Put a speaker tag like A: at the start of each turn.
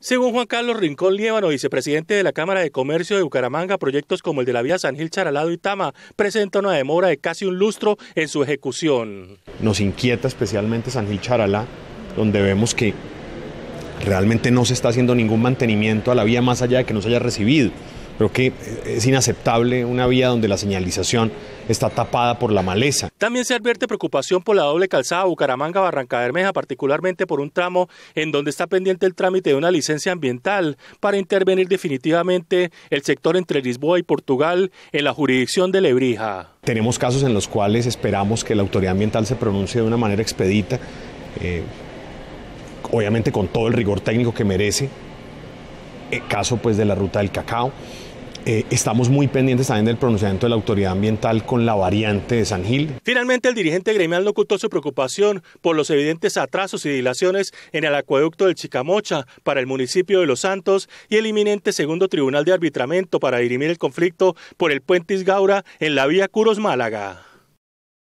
A: Según Juan Carlos Rincón Liévano, vicepresidente de la Cámara de Comercio de Bucaramanga, proyectos como el de la vía San Gil Charalado y Tama presentan una demora de casi un lustro en su ejecución.
B: Nos inquieta especialmente San Gil Charalá, donde vemos que realmente no se está haciendo ningún mantenimiento a la vía más allá de que nos haya recibido. Creo que eh, es inaceptable una vía donde la señalización está tapada por la maleza.
A: También se advierte preocupación por la doble calzada Bucaramanga-Barranca Bermeja, particularmente por un tramo en donde está pendiente el trámite de una licencia ambiental para intervenir definitivamente el sector entre Lisboa y Portugal en la jurisdicción de Lebrija.
B: Tenemos casos en los cuales esperamos que la autoridad ambiental se pronuncie de una manera expedita, eh, obviamente con todo el rigor técnico que merece, eh, caso pues de la ruta del cacao. Eh, estamos muy pendientes también del pronunciamiento de la autoridad ambiental con la variante de San Gil.
A: Finalmente, el dirigente gremial no ocultó su preocupación por los evidentes atrasos y dilaciones en el acueducto del Chicamocha para el municipio de Los Santos y el inminente segundo tribunal de arbitramiento para dirimir el conflicto por el puente Isgaura en la vía Curos Málaga.